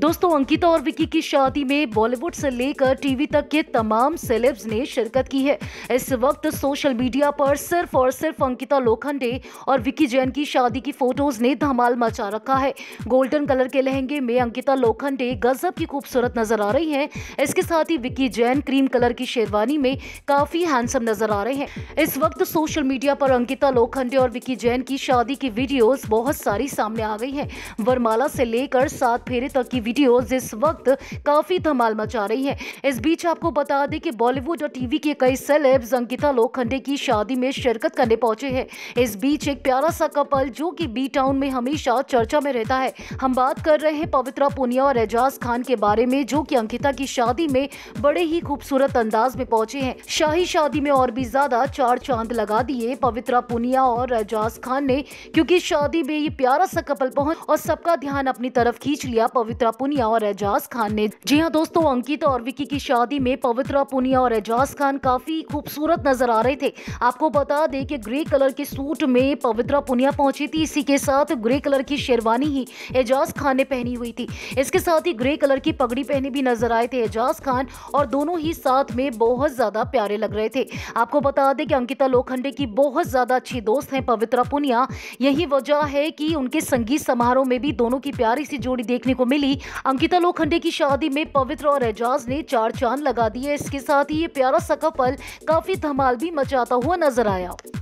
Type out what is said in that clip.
दोस्तों अंकिता और विक्की की शादी में बॉलीवुड से लेकर टीवी तक के तमाम सेलेब्स ने शिरकत की है इस वक्त सोशल मीडिया पर सिर्फ और सिर्फ अंकिता लोखंडे और विकी जैन की शादी की फोटोज ने धमाल मचा रखा है गोल्डन कलर के लहंगे में अंकिता लोखंडे गजब की खूबसूरत नजर आ रही है इसके साथ ही विक्की जैन क्रीम कलर की शेरवानी में काफी हैंडसम नजर आ रहे हैं इस वक्त सोशल मीडिया पर अंकिता लोखंडे और विक्की जैन की शादी की वीडियोस बहुत सारी सामने आ गई हैं वरमाला से लेकर सात फेरे तक की वीडियोस इस वक्त काफ़ी धमाल मचा रही है इस बीच आपको बता दें कि बॉलीवुड और टीवी के कई सेलेब्स अंकिता लोखंडे की शादी में शिरकत करने पहुंचे हैं इस बीच एक प्यारा सा कपल जो कि बी टाउन में हमेशा चर्चा में रहता है हम बात कर रहे हैं पवित्रा पुनिया और एजाज खान के बारे में जो की अंकिता की शादी में बड़े ही खूबसूरत अंदाज में पहुंचे हैं शाही शादी में और भी ज्यादा चार चांद लगा दिए पवित्रा पुनिया और एजाज खान ने क्योंकि शादी में ये प्यारा सा कपल पहुंच और सबका ध्यान अपनी तरफ खींच लिया पवित्रा पुनिया और एजाज खान ने जी हाँ दोस्तों अंकिता और विकी की शादी में पवित्रा पुनिया और एजाज खान काफी खूबसूरत नजर आ रहे थे आपको बता दें कि ग्रे कलर के सूट में पवित्रा पुनिया पहुंची थी इसी के साथ ग्रे कलर की शेरवानी ही एजाज खान ने पहनी हुई थी इसके साथ ही ग्रे कलर की पगड़ी पहने भी नजर आए थे एजाज खान और दोनों ही साथ में बहुत ज्यादा प्यारे लग रहे थे आपको बता दें कि अंकिता लोखंडे की बहुत ज्यादा अच्छी दोस्त हैं पवित्रा पुनिया यही वजह है कि उनके संगीत समारोह में भी दोनों की प्यारी सी जोड़ी देखने को मिली अंकिता लोखंडे की शादी में पवित्र और एजाज ने चार चांद लगा दिए इसके साथ ही ये प्यारा सा कपल काफी धमाल भी मचाता हुआ नजर आया